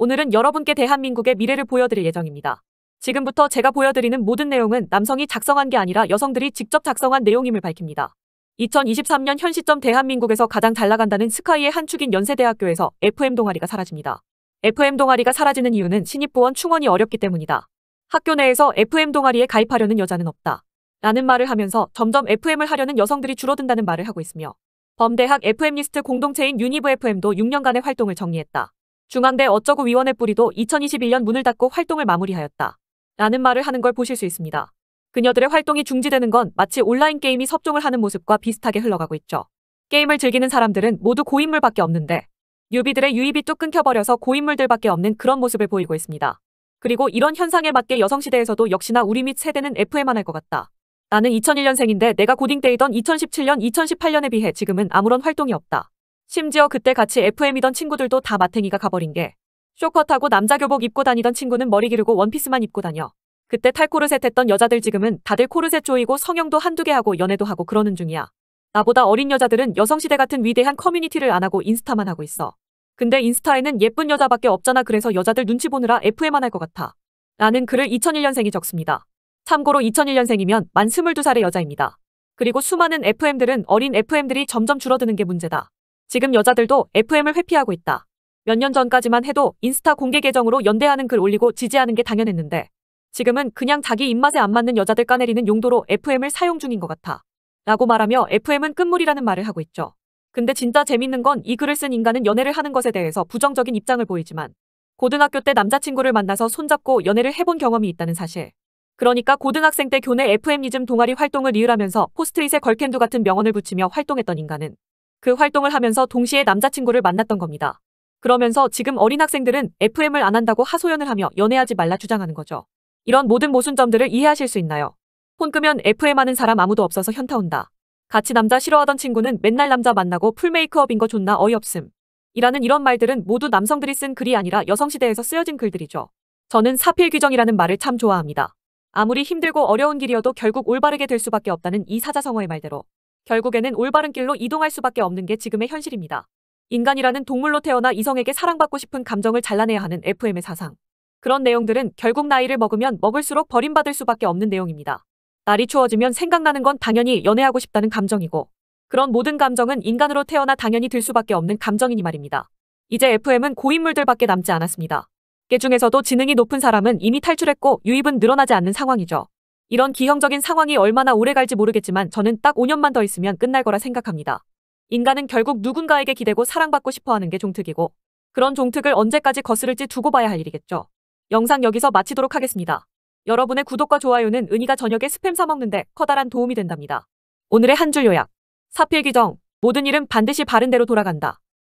오늘은 여러분께 대한민국의 미래를 보여드릴 예정입니다. 지금부터 제가 보여드리는 모든 내용은 남성이 작성한 게 아니라 여성들이 직접 작성한 내용임을 밝힙니다. 2023년 현 시점 대한민국에서 가장 잘 나간다는 스카이의 한 축인 연세대학교에서 FM 동아리가 사라집니다. FM 동아리가 사라지는 이유는 신입부원 충원이 어렵기 때문이다. 학교 내에서 FM 동아리에 가입하려는 여자는 없다. 라는 말을 하면서 점점 FM을 하려는 여성들이 줄어든다는 말을 하고 있으며 범대학 FM 리스트 공동체인 유니브 FM도 6년간의 활동을 정리했다. 중앙대 어쩌고 위원회 뿌리도 2021년 문을 닫고 활동을 마무리하였다. 라는 말을 하는 걸 보실 수 있습니다. 그녀들의 활동이 중지되는 건 마치 온라인 게임이 섭종을 하는 모습과 비슷하게 흘러가고 있죠. 게임을 즐기는 사람들은 모두 고인물밖에 없는데 유비들의 유입이 뚝 끊겨버려서 고인물들밖에 없는 그런 모습을 보이고 있습니다. 그리고 이런 현상에 맞게 여성시대에서도 역시나 우리 및 세대는 FM만 할 것 같다. 나는 2001년생인데 내가 고딩 때이던 2017년, 2018년에 비해 지금은 아무런 활동이 없다. 심지어 그때 같이 FM이던 친구들도 다 마탱이가 가버린 게 쇼컷하고 남자 교복 입고 다니던 친구는 머리 기르고 원피스만 입고 다녀. 그때 탈코르셋 했던 여자들 지금은 다들 코르셋 조이고 성형도 한두 개 하고 연애도 하고 그러는 중이야. 나보다 어린 여자들은 여성시대 같은 위대한 커뮤니티를 안 하고 인스타만 하고 있어. 근데 인스타에는 예쁜 여자밖에 없잖아 그래서 여자들 눈치 보느라 F에만 할 것 같아. 라는 글을 2001년생이 적습니다. 참고로 2001년생이면 만 22살의 여자입니다. 그리고 수많은 FM들은 어린 FM들이 점점 줄어드는 게 문제다. 지금 여자들도 FM을 회피하고 있다. 몇 년 전까지만 해도 인스타 공개 계정으로 연대하는 글 올리고 지지하는 게 당연했는데 지금은 그냥 자기 입맛에 안 맞는 여자들 까내리는 용도로 FM을 사용 중인 것 같아. 라고 말하며 FM은 끝물이라는 말을 하고 있죠. 근데 진짜 재밌는 건 이 글을 쓴 인간은 연애를 하는 것에 대해서 부정적인 입장을 보이지만 고등학교 때 남자친구를 만나서 손잡고 연애를 해본 경험이 있다는 사실. 그러니까 고등학생 때 교내 FM이즘 동아리 활동을 이으하면서 포스트잇에 걸캔두 같은 명언을 붙이며 활동했던 인간은 그 활동을 하면서 동시에 남자친구를 만났던 겁니다. 그러면서 지금 어린 학생들은 FM을 안 한다고 하소연을 하며 연애하지 말라 주장하는 거죠. 이런 모든 모순점들을 이해하실 수 있나요? 혼 끄면 FM 하는 사람 아무도 없어서 현타 온다. 같이 남자 싫어하던 친구는 맨날 남자 만나고 풀메이크업인 거 존나 어이없음. 이라는 이런 말들은 모두 남성들이 쓴 글이 아니라 여성시대에서 쓰여진 글들이죠. 저는 사필귀정이라는 말을 참 좋아합니다. 아무리 힘들고 어려운 길이어도 결국 올바르게 될 수밖에 없다는 이 사자성어의 말대로 결국에는 올바른 길로 이동할 수밖에 없는 게 지금의 현실입니다. 인간이라는 동물로 태어나 이성에게 사랑받고 싶은 감정을 잘라내야 하는 FM의 사상. 그런 내용들은 결국 나이를 먹으면 먹을수록 버림받을 수밖에 없는 내용입니다. 날이 추워지면 생각나는 건 당연히 연애하고 싶다는 감정이고 그런 모든 감정은 인간으로 태어나 당연히 들 수밖에 없는 감정이니 말입니다. 이제 FM은 고인물들밖에 남지 않았습니다. 개 중에서도 지능이 높은 사람은 이미 탈출했고 유입은 늘어나지 않는 상황이죠. 이런 기형적인 상황이 얼마나 오래 갈지 모르겠지만 저는 딱 5년만 더 있으면 끝날 거라 생각합니다. 인간은 결국 누군가에게 기대고 사랑받고 싶어 하는 게 종특이고 그런 종특을 언제까지 거스를지 두고 봐야 할 일이겠죠. 영상 여기서 마치도록 하겠습니다. 여러분의 구독과 좋아요는 은희가 저녁에 스팸 사먹는데 커다란 도움이 된답니다. 오늘의 한 줄 요약. 사필 귀정 모든 일은 반드시 바른 대로 돌아간다.